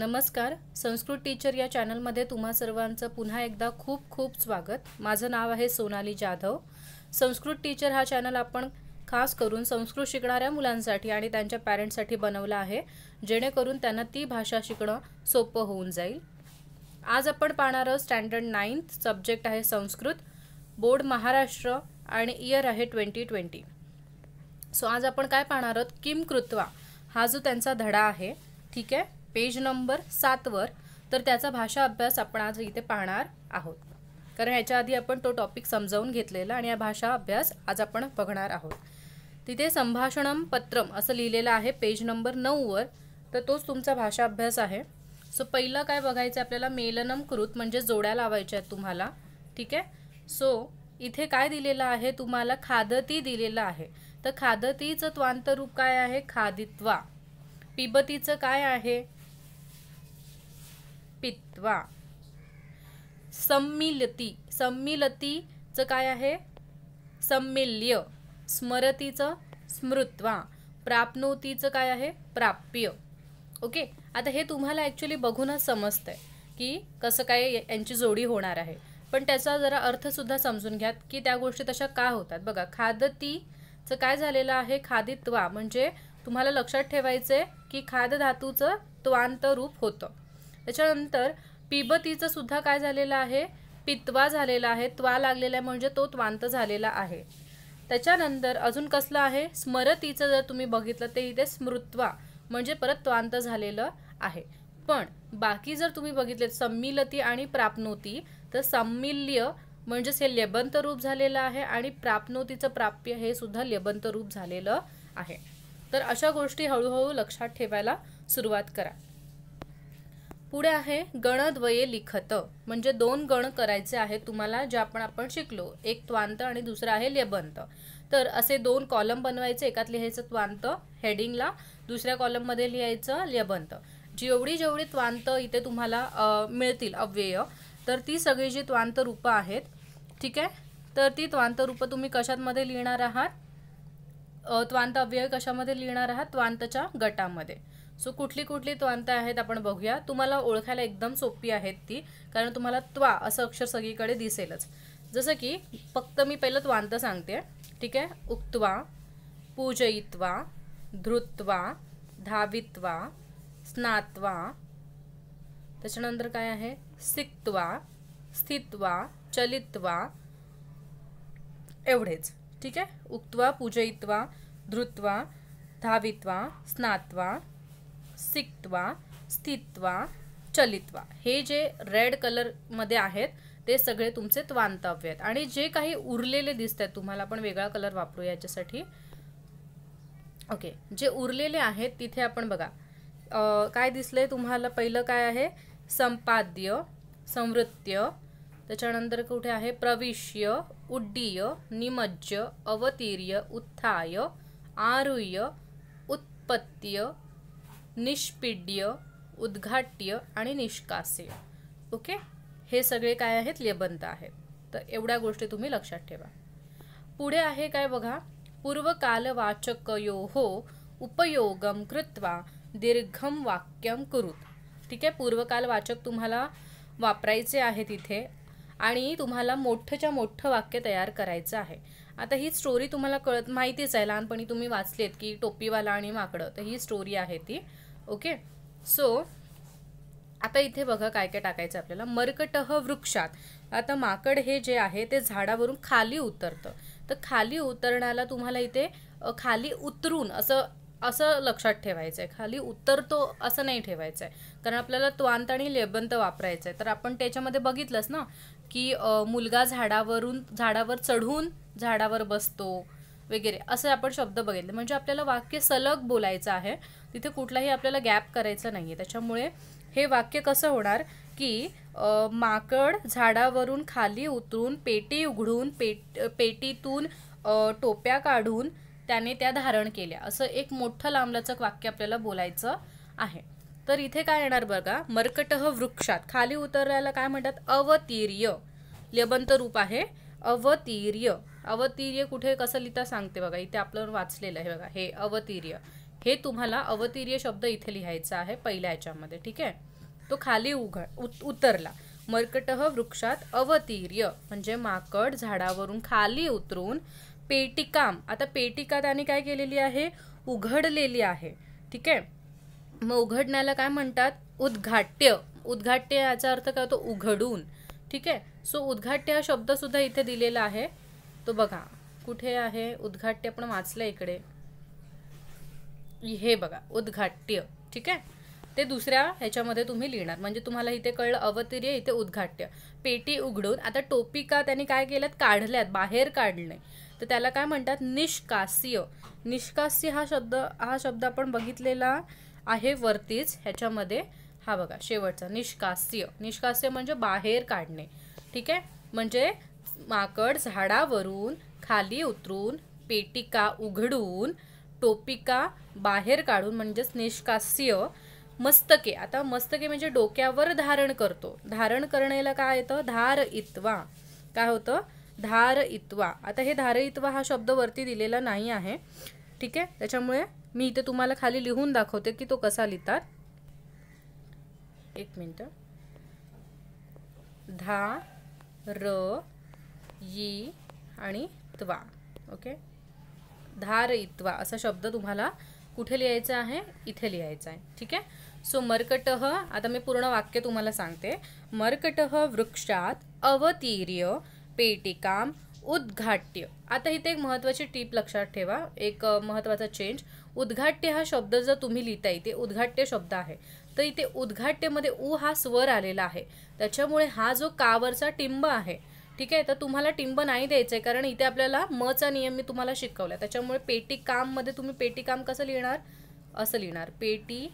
नमस्कार संस्कृत टीचर या चॅनलमध्ये तुम्हा सर्वांचं पुन्हा एकदा खूप खूप स्वागत माझं नाव आहे सोनाली जाधव संस्कृत टीचर हा चॅनल आपण खास करून संस्कृत शिकणाऱ्या मुलांसाठी आणि त्यांच्या पॅरेंट्ससाठी बनवला आहे जेणेकरून त्यांना ती भाषा शिकणं सोपं होऊन जाईल आज आपण पाहणार आहोत स्टँडर्ड नाईन्थ सब्जेक्ट आहे संस्कृत बोर्ड महाराष्ट्र आणि इयर आहे ट्वेंटी ट्वेंटी सो आज आपण काय पाहणार आहोत किम कृत्वा हा जो त्यांचा धडा आहे ठीक आहे पेज नंबर सातवर तर त्याचा भाषा अभ्यास आपण आज इथे पाहणार आहोत कारण ह्याच्या आधी आपण तो टॉपिक समजावून घेतलेला आणि हा भाषा अभ्यास आज आपण बघणार आहोत तिथे संभाषणम पत्रम असं लिहिलेलं आहे पेज नंबर नऊवर तर तोच तुमचा भाषा अभ्यास आहे सो पहिलं काय बघायचं आपल्याला मेलनम कृत म्हणजे जोड्या लावायच्या आहेत तुम्हाला ठीक आहे सो इथे काय दिलेलं आहे तुम्हाला खादती दिलेलं आहे तर खादतीचं त्वांतरूप काय आहे खादित्वा पिबतीचं काय आहे पित्वा सम्मिलती संमिलतीचं काय आहे सम्मिल्य स्मरतीचं स्मृत्वा प्राप्नोतीचं काय आहे प्राप्य ओके आता हे तुम्हाला ॲक्च्युली बघूनच समजतंय की कसं काय यांची जोडी होणार आहे पण त्याचा जरा अर्थसुद्धा समजून घ्यात की त्या गोष्टी तशा का होतात बघा खादतीचं काय झालेलं आहे खादित्वा म्हणजे तुम्हाला लक्षात ठेवायचं की खाद धातूचं त्वांत रूप होतं त्याच्यानंतर पिबतीचं सुद्धा काय झालेलं आहे पित्वा झालेला आहे त्वा लागलेला आहे म्हणजे तो त्वांत झालेला आहे त्याच्यानंतर अजून कसलं आहे स्मरतीचं जर तुम्ही बघितलं ते इथे स्मृत्वा म्हणजे परत त्वांत झालेलं आहे पण बाकी जर तुम्ही बघितले संमिलती आणि प्राप्नोती तर संमिल्य म्हणजेच हे लेबंत रूप झालेलं आहे आणि प्राप्नोतीचं प्राप्य हे सुद्धा लेबंत रूप झालेलं आहे तर अशा गोष्टी हळूहळू लक्षात ठेवायला सुरुवात करा पुढे आहे गणद्वये लिखत म्हणजे दोन गण करायचे आहेत तुम्हाला जे आपण आपण शिकलो एक त्वांत आणि दुसरं आहे लेबंत तर असे दोन कॉलम बनवायचे एकात लिहायचं त्वांत हेडिंगला दुसऱ्या कॉलममध्ये लिहायचं लेबंत जेवढी जेवढी त्वांत इथे तुम्हाला मिळतील अव्यय तर ती सगळी जी त्वांत रूप आहेत ठीक आहे तर ती त्वांत रूपं तुम्ही कशामध्ये लिहिणार आहात त्वांत अव्यय कशामध्ये लिहिणार आहात त्वांतच्या गटामध्ये सो कुठली कुठली त्वांत आहेत आपण बघूया तुम्हाला ओळखायला एकदम सोपी आहेत ती कारण तुम्हाला त्वा असं अक्षर सगळीकडे दिसेलच जसं की फक्त मी पहिलं त्वांत सांगते ठीक आहे उक्त्वा पूजयित्वा धृत्वा धावित्वा स्नात्वा त्याच्यानंतर काय आहे सिक्त्वा स्थित्वा चलित्वा एवढेच ठीक आहे उक्त्वा पूजयित्वा धृत्वा धावित्वा स्नात्वा सिक्त्वा स्थित्वा चलित्वा हे जे रेड कलरमध्ये आहेत ते सगळे तुमचे त्वांतव्य आहेत आणि जे काही उरलेले दिसत आहेत तुम्हाला आपण वेगळा कलर वापरू याच्यासाठी ओके जे उरलेले आहेत तिथे आपण बघा काय दिसलंय तुम्हाला पहिलं काय आहे संपाद्य संवृत्य त्याच्यानंतर कुठे आहे प्रविष्य उड्डीय निमज्ज अवतीर्य उत्थाय आरुय उत्पत्य निष्पिड्य उद्घाट्य आणि निष्कासे ओके हे सगळे काय आहेत लेबंत आहेत तर एवढ्या गोष्टी तुम्ही लक्षात ठेवा पुढे आहे काय बघा पूर्वकालवाचकयो हो उपयोगम कृत्वा दीर्घम वाक्यम करू ठीक आहे वाचक तुम्हाला वापरायचे आहे तिथे आणि तुम्हाला मोठंच्या मोठं वाक्य तयार करायचं आहे आता ही स्टोरी तुम्हाला कळत माहितीच आहे लहानपणी तुम्ही वाचलेत की टोपीवाला आणि माकडं तर ही स्टोरी आहे ती ओके सो आता इथे बघा काय काय टाकायचं आपल्याला मर्कटह वृक्षात आता माकड हे जे आहे ते झाडावरून खाली उतरतं तर खाली उतरण्याला तुम्हाला इथे खाली उतरून असं असं लक्षात ठेवायचं आहे खाली उतरतो असं नाही ठेवायचं आहे कारण आपल्याला त्वांत आणि लेबंत वापरायचं आहे तर आपण त्याच्यामध्ये बघितलंच ना की मुलगा झाडावरून झाडावर चढून झाडावर बसतो वगैरे असे आपण शब्द बघितले म्हणजे आपल्याला वाक्य सलग बोलायचं आहे तिथे कुठलाही आपल्याला गॅप करायचा नाही आहे त्याच्यामुळे हे वाक्य कसं होणार की माकड झाडावरून खाली उतरून पेटी उघडून पेट पेटीतून टोप्या काढून त्याने त्या धारण केल्या असं एक मोठं लांबलचक वाक्य आपल्याला बोलायचं आहे तर इथे काय येणार बघा मर्कटह वृक्षात खाली उतरल्याला काय म्हणतात अवतीर्य लेबंत रूप आहे अवतीर्य अवतीर्य कुठे कसं लिहिता सांगते बघा इथे आपलं वाचलेलं आहे बघा हे अवतीर्य हे तुम्हाला अवतीर्य शब्द इथे लिहायचा आहे पहिल्या ह्याच्यामध्ये ठीक आहे तो खाली उघड उत, उतरला मर्कटह वृक्षात अवतीर्य म्हणजे माकड झाडावरून खाली उतरून पेटिकाम आता पेटिका त्याने काय केलेली आहे उघडलेली आहे ठीक आहे मग उघडण्याला काय म्हणतात उद्घाट्य उद्घाट्य याचा अर्थ काय होतो उघडून ठीक आहे सो उद्घाट्य हा शब्दसुद्धा इथे दिलेला आहे तो बघा कुठे आहे उद्घाट्य आपण वाचलं इकडे हे बघा उद्घाट्य ठीक आहे ते दुसऱ्या ह्याच्यामध्ये तुम्ही लिहिणार म्हणजे तुम्हाला इथे कळलं अवतीर्य इथे उद्घाट्य पेटी उघडून आता टोपिका त्यांनी काय केल्यात काढल्यात बाहेर काढणे तर त्याला काय म्हणतात निष्कास्य निष्कास्य हा शब्द हा शब्द आपण बघितलेला आहे वरतीच ह्याच्यामध्ये हा बघा शेवटचा निष्कास्य निष्कास्य म्हणजे बाहेर काढणे ठीक आहे म्हणजे माकड झाडावरून खाली उतरून पेटिका उघडून टोपिका बाहेर काढून म्हणजेच निष्कास्य मस्तके आता मस्तके म्हणजे डोक्यावर धारण करतो धारण करण्याला काय येतं धार इत्वा काय होतं धार इत्वा आता हे धार इत्वा हा शब्द वरती दिलेला नाही आहे ठीक आहे त्याच्यामुळे मी इथे तुम्हाला खाली लिहून दाखवते की तो कसा लिहितात एक मिनटं धा र यी आणि त्वा ओके धार इत्वा असा शब्द तुम्हाला कुठे लिहायचा आहे इथे लिहायचा आहे ठीक आहे सो मर्कटह आता मी पूर्ण वाक्य तुम्हाला सांगते मर्कटह वृक्षात अवतीर्य पेटिकाम उद्घाट्य आता इथे एक महत्त्वाची टीप लक्षात ठेवा एक महत्त्वाचा चेंज उद्घाट्य हा शब्द जर तुम्ही लिहिता इथे उद्घाट्य शब्द आहे तर इथे उद्घाट्यमध्ये उ हा स्वर आलेला आहे त्याच्यामुळे हा जो कावरचा टिंब आहे ठीक आहे तर तुम्हाला टिंब नाही द्यायचं आहे कारण इथे आपल्याला मचा नियम मी तुम्हाला शिकवला त्याच्यामुळे पेटी मध्ये तुम्ही पेटी काम कसं लिहिणार असं लिहिणार पेटी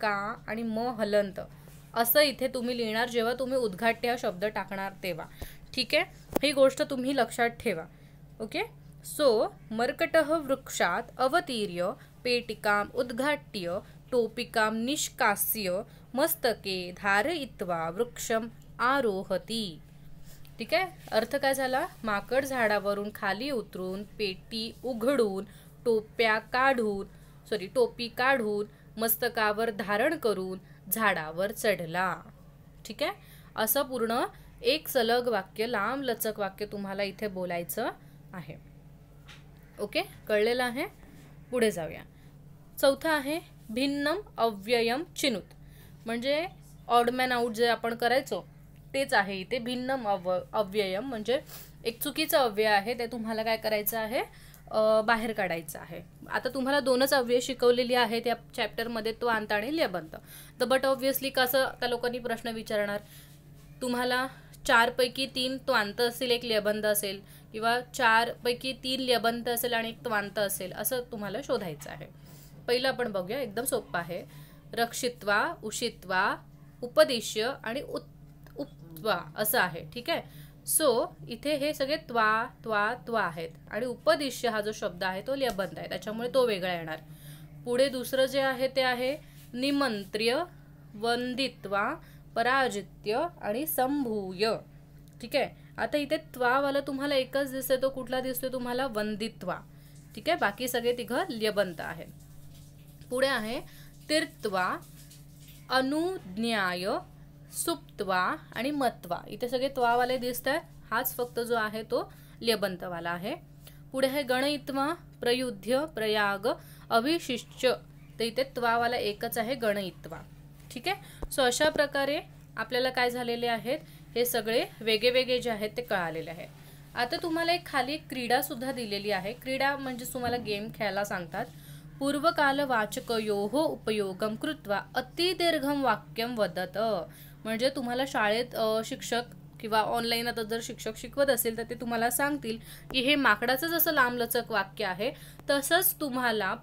का आणि म हलंत असं इथे तुम्ही लिहिणार जेव्हा तुम्ही उद्घाट्य हा शब्द टाकणार तेव्हा ठीक आहे ही गोष्ट तुम्ही लक्षात ठेवा ओके सो मर्कट वृक्षात अवतीर्य पेटिकाम उद्घाट्य टोपिकाम निष्कास्य मस्तके धारयित्वा वृक्षम आरोहती ठीक आहे अर्थ काय झाला माकड झाडावरून खाली उतरून पेटी उघडून टोप्या काढून सॉरी टोपी काढून मस्तकावर धारण करून झाडावर चढला ठीक आहे असं पूर्ण एक सलग वाक्य लांब लचक वाक्य तुम्हाला इथे बोलायचं आहे ओके कळलेलं आहे पुढे जाऊया चौथं आहे भिन्नम अव्ययम चिनूत म्हणजे ऑडमॅन आऊट जे आपण करायचो तेच आहे इथे भिन्न अव अव्ययम म्हणजे एक चुकीचं अव्यय आहे ते तुम्हाला काय करायचं आहे बाहेर काढायचं आहे आता तुम्हाला दोनच अव्यय शिकवलेली आहेत या चॅप्टरमध्ये तो अंत आणि लेबंत तर बट ऑब्व्हियसली कसं त्या लोकांनी प्रश्न विचारणार तुम्हाला चारपैकी तीन त्वांत असेल एक लेबंद असेल किंवा चारपैकी तीन लेबंत असेल आणि एक त्वांत असेल असं तुम्हाला शोधायचं आहे पहिलं आपण बघूया एकदम सोपं आहे रक्षित्वा उषित्वा उपदेश्य आणि उत् उपत्वा असं आहे ठीक आहे सो इथे हे सगळे त्वा त्वा त्वा आहेत आणि उपदिश्य हा जो शब्द आहे तो लबंद आहे त्याच्यामुळे तो वेगळा येणार पुढे दुसरं जे आहे ते आहे निमंत्र्य वंदित्वा पराजित्य आणि संभूय ठीक आहे आता इथे त्वावाला तुम्हाला एकच दिसतोय तो कुठला दिसतोय तुम्हाला वंदित्वा ठीक आहे बाकी सगळे तिघं लबंत आहे पुढे आहे तिर्त्वा अनुज्ञाय सुप्तवा आणि मत्वा इथे सगळे त्वावाले दिसत आहे हाच फक्त जो आहे तो लेबंतवाला आहे पुढे आहे गणइत्वा प्रयुध्य प्रयाग अभिशिष्य तर इथे त्वावाला एकच आहे गणइत्वा ठीक आहे सो अशा प्रकारे आपल्याला काय झालेले आहेत हे सगळे वेगळे जे आहेत ते कळालेले आहे आता तुम्हाला एक खाली क्रीडा सुद्धा दिलेली आहे क्रीडा म्हणजे तुम्हाला गेम खेळायला सांगतात पूर्वकाल वाचकयो उपयोगम कृत्वा अतिदीर्घम वाक्यम वदत म्हणजे तुम्हाला शाळेत शिक्षक किंवा ऑनलाईन आता जर शिक्षक शिकवत असेल तर ते तुम्हाला सांगतील की हे माकडाचं जसं लांबलचक वाक्य आहे तसंच तुम्हाला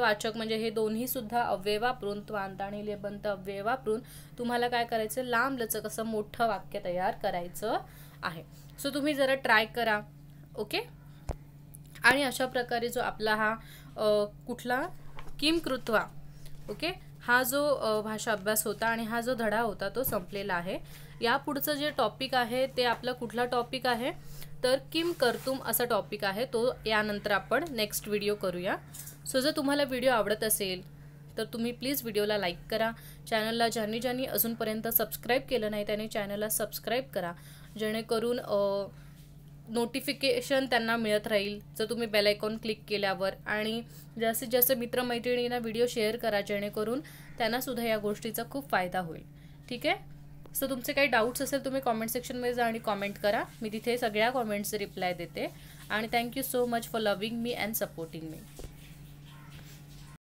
वाचक म्हणजे हे दोन्ही सुद्धा अव्यय वापरून त्वांत आणि लेबंत अव्यय वापरून तुम्हाला काय करायचं लांबलचक असं मोठं वाक्य तयार करायचं आहे सो तुम्ही जरा ट्राय करा ओके आणि अशा प्रकारे जो आपला हा कुठला किम कृत्वा ओके हा जो भाषा अभ्यास होता आणि हा जो धडा होता तो संपलेला आहे यापुढचं जे टॉपिक आहे ते आपला कुठला टॉपिक आहे तर किम करतुम असा टॉपिक आहे तो यानंतर आपण नेक्स्ट व्हिडिओ करूया सो जर तुम्हाला व्हिडिओ आवडत असेल तर तुम्ही प्लीज व्हिडिओला लाईक करा चॅनलला ज्यांनी ज्यांनी अजूनपर्यंत सबस्क्राईब केलं नाही त्यांनी चॅनलला सबस्क्राईब करा जेणेकरून नोटिफिकेशन त्यांना मिळत राहील जर तुम्ही बेल आयकॉन क्लिक केल्यावर आणि जास्तीत जास्त मित्रमैत्रिणींना व्हिडिओ शेअर करा जेणेकरून त्यांनासुद्धा या गोष्टीचा खूप फायदा होईल ठीक आहे सो तुमचे काही डाऊट्स असेल तुम्ही कॉमेंट सेक्शनमध्ये जा आणि कॉमेंट करा मी तिथे सगळ्या कॉमेंट्सचे रिप्लाय देते आणि thank you so much for loving me and supporting me